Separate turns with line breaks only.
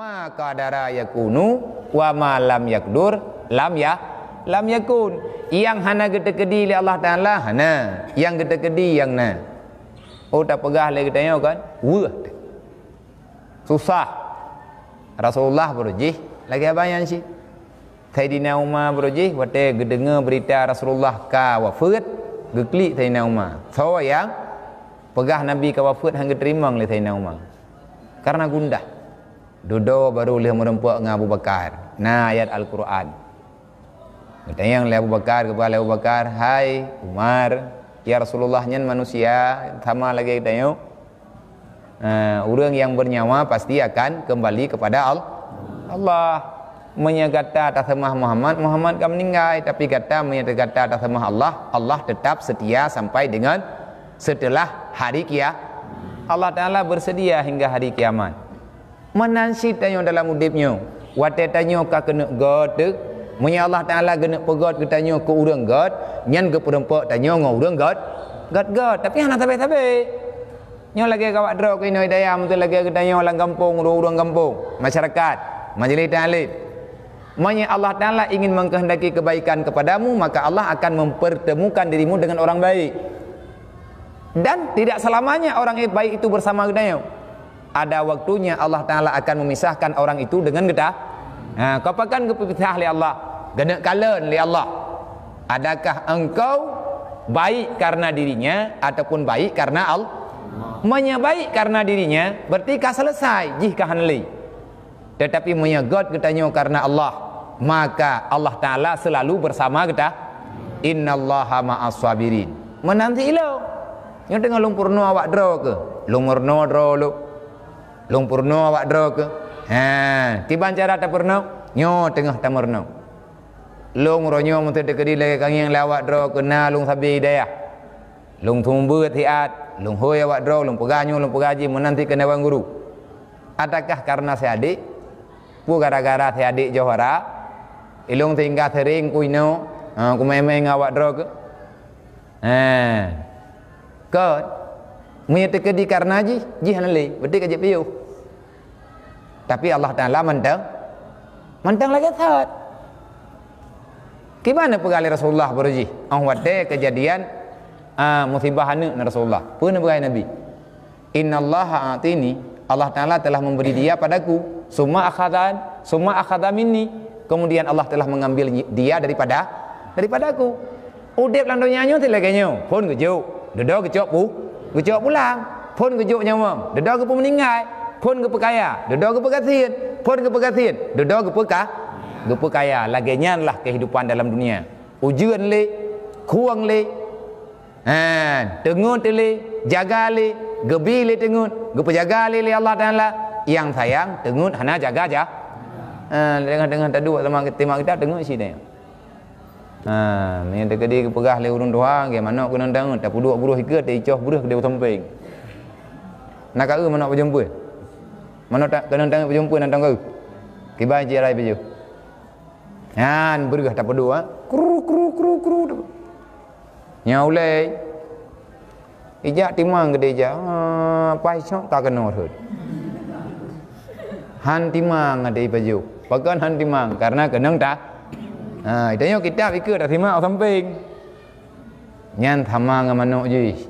ma qadara yakunu wa ma lam yakdur lam ya lam yakun yang hana gede kedi li Allah taala hana yang gede kedi yang na oh tak pegah lagi tanya kan wuh susah Rasulullah berujih lagi apa yang si Thaidina Umar berujih Wata gedenga berita Rasulullah ka wafat Geklik Thaidina Umar So yang Pegah Nabi ka wafat Hanggi terima oleh Thaidina Umar Karena gundah duduk baru boleh merempuk dengan Abu Bakar nah ayat Al-Quran bertanya oleh Abu Bakar kepada Abu Bakar hai Umar ya Rasulullah nyan manusia sama lagi kita tanya uh, orang yang bernyawa pasti akan kembali kepada Allah Allah menyegata atas sama Muhammad Muhammad akan meninggal tapi kata menyegata atas sama Allah Allah tetap setia sampai dengan setelah hari kiamat Allah Ta'ala bersedia hingga hari kiamat menansit tanya dalam udipnya wate tanya ka kena god munya Allah taala kena pegat ke tanya ke urang god nyan ke perempak tanya ngau urang god god god tapi hana tabe tabe nyo lagi kawak dro ke ino daya mutu lagi ke tanya orang kampung urang kampung masyarakat majlis ta'lim Maknanya Allah Ta'ala ingin menghendaki kebaikan kepadamu Maka Allah akan mempertemukan dirimu dengan orang baik Dan tidak selamanya orang baik itu bersama dengan ada waktunya Allah Taala akan memisahkan orang itu dengan kita. Ha, kau pakan kepisah li Allah. Gana kalen li Allah. Adakah engkau baik karena dirinya ataupun baik karena Allah? Menya baik karena dirinya berarti kah selesai jih kahanli. Tetapi menya God kita nyu karena Allah maka Allah Taala selalu bersama kita. Inna Allah ma'aswabirin. Menanti ilo. Yang tengah lumpur nuawak draw ke? Lumpur nuawak draw Lo lumpurno awak dro ke ha tiba cara tapurno nyo tengah tamurno long ronyo mentu de kedi lagi kang yang lawak dro ke na lung sabi daya lung tumbu tiat lung hoy awak dro lung peganyo lung pegaji menanti kena wang guru adakah karena si adik pu gara-gara si adik johara ilung eh, tinggal sering kuino ha ku memeng awak dro ke ha ke mereka teka di karena ji Ji hanali Berarti kaji piuh Tapi Allah Ta'ala mantang Mantang lagi thad Kemana pergali Rasulullah berji Ang wadda kejadian uh, Musibah hanu Rasulullah Pernah pergali Nabi Inna Allah ha'atini Allah Ta'ala telah memberi dia padaku Suma akhadan Suma akhadam ini Kemudian Allah telah mengambil dia daripada daripada aku. Udep landonya nyu tilakenyu. Pun kejauh, Dedo kejo pu. Gejok pulang Pun gejok nyamam Dedah ke pun meninggal Pun ke perkaya Dedah ke perkasin Pun ke perkasin Dedah ke perkah Ke perkaya Laginya lah kehidupan dalam dunia Ujian le, Kuang le, Eh, tengut li Jaga li Gebi li tengut Gepa jaga li li Allah Ta'ala Yang sayang Tengut Hana jaga je Eh, dengar-dengar tadi buat sama timah kita tengok sini. Ha, yang tak kedi keperah leh urung doa, gaya mana aku nang dangun, tak puduk buruh ke, tak icah buruh ke dia bertemping. Nak kau mana aku jumpa? Mana tak kena tangan berjumpa dengan tangga. Kibai je arai biju. Han berah tak peduh ha. ah. Kru kru kru kru. Nya ulai. Ijak timang gede ja. Ha, pai sok tak kena urut. Han timang ade biju. Pakan han timang karena kenang tak Ha, tengok kitab ikut tak simak samping. Nyan sama dengan manuk